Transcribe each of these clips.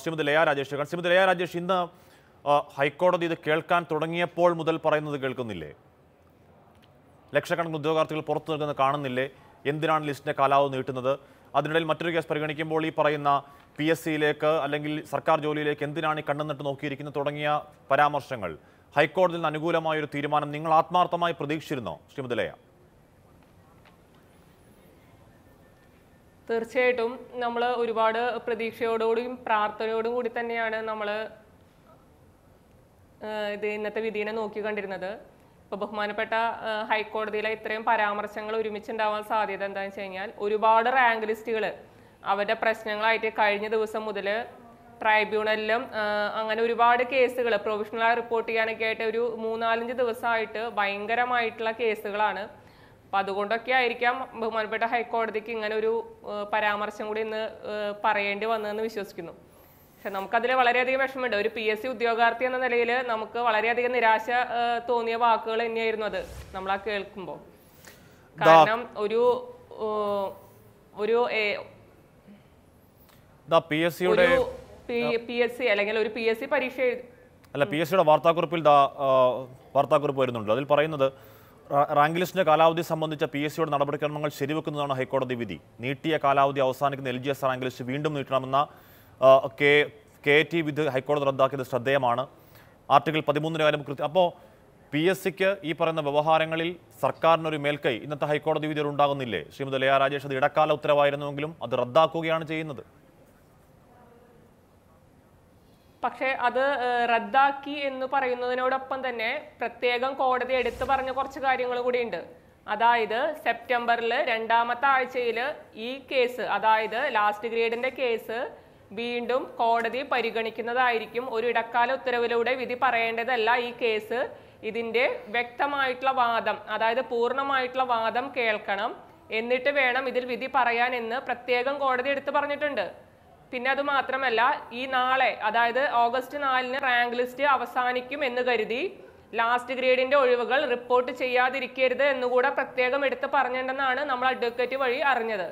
ശ്രീമതി ലയ രാജേഷ് കാരണം ശ്രീമതി ലയ രാജേഷ് ഇന്ന് ഹൈക്കോടതി ഇത് കേൾക്കാൻ തുടങ്ങിയപ്പോൾ മുതൽ പറയുന്നത് കേൾക്കുന്നില്ലേ ലക്ഷക്കണക്കിന് ഉദ്യോഗാർത്ഥികൾ പുറത്തു നിൽക്കുന്നത് കാണുന്നില്ലേ എന്തിനാണ് ലിസ്റ്റിൻ്റെ കാലാവധി നീട്ടുന്നത് അതിനിടയിൽ മറ്റൊരു കേസ് പരിഗണിക്കുമ്പോൾ ഈ പറയുന്ന പി എസ് സിയിലേക്ക് അല്ലെങ്കിൽ സർക്കാർ ജോലിയിലേക്ക് എന്തിനാണ് ഈ കണ്ണുനട്ട് നോക്കിയിരിക്കുന്നത് തുടങ്ങിയ പരാമർശങ്ങൾ ഹൈക്കോടതിയിൽ നിന്ന് അനുകൂലമായ ഒരു തീരുമാനം നിങ്ങൾ ആത്മാർത്ഥമായി പ്രതീക്ഷിച്ചിരുന്നോ ശ്രീമതി ലയ തീർച്ചയായിട്ടും നമ്മൾ ഒരുപാട് പ്രതീക്ഷയോടുകൂടിയും പ്രാർത്ഥനയോടും കൂടി തന്നെയാണ് നമ്മൾ ഇത് ഇന്നത്തെ വിധീനെ നോക്കി കണ്ടിരുന്നത് ഇപ്പോൾ ബഹുമാനപ്പെട്ട ഹൈക്കോടതിയിലെ ഇത്രയും പരാമർശങ്ങൾ ഒരുമിച്ചുണ്ടാവാൻ സാധ്യത എന്താണെന്ന് വെച്ച് കഴിഞ്ഞാൽ ഒരുപാട് റാങ്ക് ലിസ്റ്റുകൾ അവരുടെ പ്രശ്നങ്ങളായിട്ട് കഴിഞ്ഞ ദിവസം മുതൽ ട്രൈബ്യൂണലിലും അങ്ങനെ ഒരുപാട് കേസുകൾ പ്രൊവിഷണലായി റിപ്പോർട്ട് ചെയ്യാനൊക്കെ ആയിട്ട് ഒരു മൂന്നാലഞ്ച് ദിവസമായിട്ട് ഭയങ്കരമായിട്ടുള്ള കേസുകളാണ് അപ്പൊ അതുകൊണ്ടൊക്കെ ആയിരിക്കാം ബഹുമാനപ്പെട്ട ഹൈക്കോടതിക്ക് ഇങ്ങനെ ഒരു പരാമർശം കൂടി ഇന്ന് പറയേണ്ടി വന്നതെന്ന് വിശ്വസിക്കുന്നു പക്ഷെ നമുക്കതിൽ വളരെയധികം വിഷമമുണ്ട് ഒരു പി എസ് സി ഉദ്യോഗാർത്ഥി എന്ന നിലയിൽ നമുക്ക് വളരെയധികം നിരാശ തോന്നിയ വാക്കുകൾ തന്നെയായിരുന്നു അത് നമ്മൾ ആ കേൾക്കുമ്പോൾ കാരണം ഒരു ഒരു പി എസ് സിയുടെ പി എസ് സി അല്ലെങ്കിൽ ഒരു പി എസ് സി പരീക്ഷ അല്ല പി എസ് സിയുടെ വാർത്താക്കുറിപ്പിൽ വാർത്താക്കുറിപ്പ് വരുന്നുണ്ട് അതിൽ പറയുന്നത് റാങ്ക് ലിസ്റ്റിന്റെ കാലാവധി സംബന്ധിച്ച പി എസ് സിയുടെ നടപടിക്രമങ്ങൾ ശരിവെക്കുന്നതാണ് ഹൈക്കോടതി വിധി നീട്ടിയ കാലാവധി അവസാനിക്കുന്ന L G S rank list വീണ്ടും നീട്ടണമെന്ന കെ ടി വിധി ഹൈക്കോടതി റദ്ദാക്കിയത് ശ്രദ്ധേയമാണ് ആർട്ടിക്കിൾ പതിമൂന്നിന് കാര്യം കൃത്യം അപ്പോൾ പി എസ് സിക്ക് ഈ പറയുന്ന വ്യവഹാരങ്ങളിൽ സർക്കാരിനൊരു മേൽക്കൈ ഇന്നത്തെ ഹൈക്കോടതി വിധിയിൽ ഉണ്ടാകുന്നില്ലേ ശ്രീമതി ലയ രാജേഷ് അത് ഇടക്കാല ഉത്തരവായിരുന്നുവെങ്കിലും അത് റദ്ദാക്കുകയാണ് ചെയ്യുന്നത് പക്ഷേ അത് റദ്ദാക്കി എന്ന് പറയുന്നതിനോടൊപ്പം തന്നെ പ്രത്യേകം കോടതി എടുത്തു പറഞ്ഞ കുറച്ച് കാര്യങ്ങൾ കൂടിയുണ്ട് അതായത് സെപ്റ്റംബറിൽ രണ്ടാമത്തെ ആഴ്ചയിൽ ഈ കേസ് അതായത് ലാസ്റ്റ് ഗ്രേഡിൻ്റെ കേസ് വീണ്ടും കോടതി പരിഗണിക്കുന്നതായിരിക്കും ഒരു ഇടക്കാല ഉത്തരവിലൂടെ വിധി പറയേണ്ടതല്ല ഈ കേസ് ഇതിൻ്റെ വ്യക്തമായിട്ടുള്ള വാദം അതായത് പൂർണ്ണമായിട്ടുള്ള വാദം കേൾക്കണം എന്നിട്ട് വേണം ഇതിൽ വിധി പറയാൻ എന്ന് പ്രത്യേകം കോടതി എടുത്തു പറഞ്ഞിട്ടുണ്ട് പിന്നെ അത് മാത്രമല്ല ഈ നാളെ അതായത് ഓഗസ്റ്റ് നാലിന് റാങ്ക് ലിസ്റ്റ് അവസാനിക്കും എന്ന് കരുതി ലാസ്റ്റ് ഗ്രേഡിന്റെ ഒഴിവുകൾ റിപ്പോർട്ട് ചെയ്യാതിരിക്കരുത് എന്നുകൂടെ പ്രത്യേകം എടുത്ത് പറഞ്ഞിട്ടുണ്ടെന്നാണ് നമ്മൾ അഡ്വക്കേറ്റ് വഴി അറിഞ്ഞത്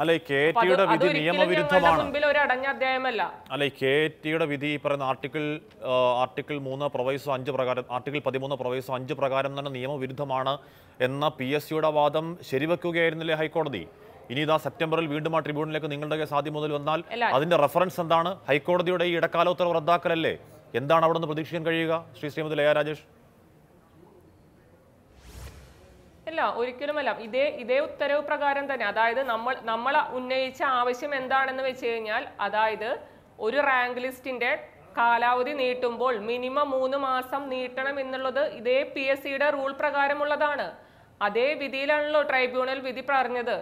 അല്ലെ കെ ടിയുടെ വിധി നിയമവിരുദ്ധമാണ് ഒരു അടഞ്ഞ അധ്യായമല്ല അല്ലെ കെ ടിയുടെ വിധി ഈ പറയുന്ന ആർട്ടിക്കിൾ ആർട്ടിക്കിൾ മൂന്ന് പ്രൊവൈസോ അഞ്ച് പ്രകാരം ആർട്ടിക്കിൾ പതിമൂന്ന് പ്രൊവൈസോ അഞ്ച് പ്രകാരം തന്നെ നിയമവിരുദ്ധമാണ് എന്ന പി എസ് സിയുടെ വാദം ശരിവെക്കുകയായിരുന്നില്ലേ ഹൈക്കോടതി ഇനി ഇതാ സെപ്റ്റംബറിൽ വീണ്ടും ആ ട്രിബ്യൂണലിലേക്ക് നിങ്ങളുടെ കേസ് മുതൽ വന്നാൽ അതിന്റെ റെഫറൻസ് എന്താണ് ഹൈക്കോടതിയുടെ ഈ ഇടക്കാല ഉത്തരവ് റദ്ദാക്കലല്ലേ എന്താണ് അവിടെ നിന്ന് പ്രതീക്ഷിക്കാൻ കഴിയുക ശ്രീ ശ്രീമതി ലയ രാജേഷ് അല്ല ഒരിക്കലുമല്ല ഇതേ ഇതേ ഉത്തരവ് പ്രകാരം തന്നെ അതായത് നമ്മൾ നമ്മൾ ഉന്നയിച്ച ആവശ്യം എന്താണെന്ന് വെച്ച് കഴിഞ്ഞാൽ അതായത് ഒരു റാങ്ക് ലിസ്റ്റിന്റെ കാലാവധി നീട്ടുമ്പോൾ മിനിമം മൂന്ന് മാസം നീട്ടണം എന്നുള്ളത് ഇതേ പി എസ് സിയുടെ റൂൾ പ്രകാരമുള്ളതാണ് അതേ വിധിയിലാണല്ലോ ട്രൈബ്യൂണൽ വിധി പറഞ്ഞത്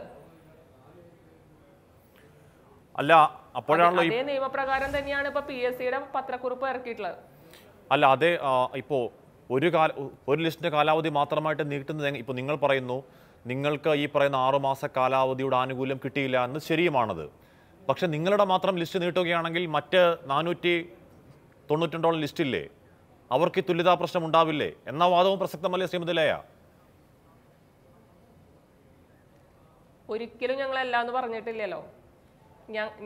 അല്ല അപ്പോഴാണല്ലോ ഈ നിയമപ്രകാരം തന്നെയാണ് ഇപ്പൊ പി എസ് സിയുടെ പത്രക്കുറിപ്പ് ഇറക്കിയിട്ടുള്ളത് അല്ല അതേ ഇപ്പോ ഒരു കാല ഒരു ലിസ്റ്റിന്റെ കാലാവധി മാത്രമായിട്ട് നീട്ടുന്നത് ഇപ്പൊ നിങ്ങൾ പറയുന്നു നിങ്ങൾക്ക് ഈ പറയുന്ന ആറുമാസ കാലാവധിയുടെ ആനുകൂല്യം കിട്ടിയില്ല എന്ന് ശരിയുമാണത് പക്ഷെ നിങ്ങളുടെ മാത്രം ലിസ്റ്റ് നീട്ടുകയാണെങ്കിൽ മറ്റ് നാനൂറ്റി തൊണ്ണൂറ്റിരണ്ടോളം ലിസ്റ്റില്ലേ അവർക്ക് തുല്യതാ പ്രശ്നം ഉണ്ടാവില്ലേ എന്ന വാദവും പ്രസക്തമല്ലേ ശ്രീമതിലയ ഒരിക്കലും ഞങ്ങൾ അല്ല പറഞ്ഞിട്ടില്ലല്ലോ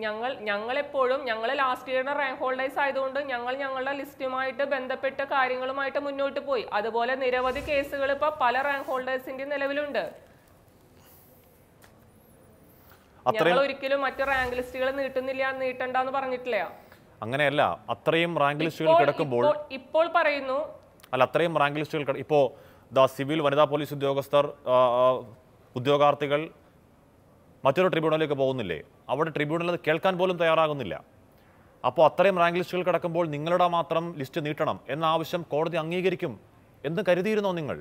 ഞങ്ങൾ ഞങ്ങളെപ്പോഴും ഞങ്ങൾ ലാസ്റ്റ് ഇയറിന് റാങ്ക് ഹോൾഡേഴ്സ് ആയതുകൊണ്ട് ഞങ്ങൾ ഞങ്ങളുടെ ലിസ്റ്റുമായിട്ട് ബന്ധപ്പെട്ട കാര്യങ്ങളുമായിട്ട് മുന്നോട്ട് പോയി അതുപോലെ നിരവധി കേസുകൾ ഇപ്പോൾ പല റാങ്ക് ഹോൾഡേഴ്സിന്റെ നിലവിലുണ്ട് ഞങ്ങൾ ഒരിക്കലും മറ്റു റാങ്ക് ലിസ്റ്റുകൾ നീട്ടുന്നില്ല നീട്ടണ്ട എന്ന് പറഞ്ഞിട്ടില്ല അങ്ങനെയല്ല അത്രയും റാങ്ക് ലിസ്റ്റുകൾ കിടക്കുമ്പോൾ ഇപ്പോൾ പറയുന്നു അല്ല അത്രയും റാങ്ക് ലിസ്റ്റുകൾ ഇപ്പോ ദ സിവിൽ വനിതാ പോലീസ് ഉദ്യോഗസ്ഥർ ഉദ്യോഗാർത്ഥികൾ മറ്റൊരു ട്രിബ്യൂണലിലേക്ക് പോകുന്നില്ലേ അവിടെ ട്രിബ്യൂണൽ അത് കേൾക്കാൻ പോലും തയ്യാറാകുന്നില്ല അപ്പോൾ അത്രയും റാങ്ക് ലിസ്റ്റുകൾ കിടക്കുമ്പോൾ നിങ്ങളുടെ മാത്രം ലിസ്റ്റ് നീട്ടണം എന്ന ആവശ്യം കോടതി അംഗീകരിക്കും എന്ന് കരുതിയിരുന്നോ നിങ്ങൾ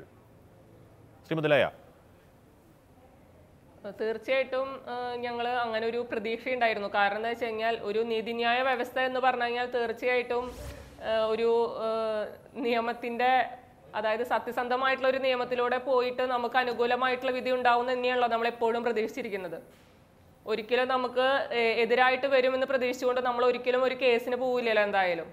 ശ്രീമതി ലയ തീർച്ചയായിട്ടും ഞങ്ങൾ അങ്ങനെ ഒരു ഉണ്ടായിരുന്നു കാരണം എന്താ വെച്ച് കഴിഞ്ഞാൽ ഒരു നീതിന്യായ വ്യവസ്ഥ എന്ന് പറഞ്ഞു കഴിഞ്ഞാൽ തീർച്ചയായിട്ടും ഒരു നിയമത്തിൻ്റെ അതായത് സത്യസന്ധമായിട്ടുള്ള ഒരു നിയമത്തിലൂടെ പോയിട്ട് നമുക്ക് അനുകൂലമായിട്ടുള്ള വിധി ഉണ്ടാവും തന്നെയാണല്ലോ നമ്മൾ എപ്പോഴും പ്രതീക്ഷിച്ചിരിക്കുന്നത് ഒരിക്കലും നമുക്ക് എതിരായിട്ട് വരുമെന്ന് പ്രതീക്ഷിച്ചുകൊണ്ട് നമ്മൾ ഒരിക്കലും ഒരു കേസിന് പോവില്ലല്ലോ എന്തായാലും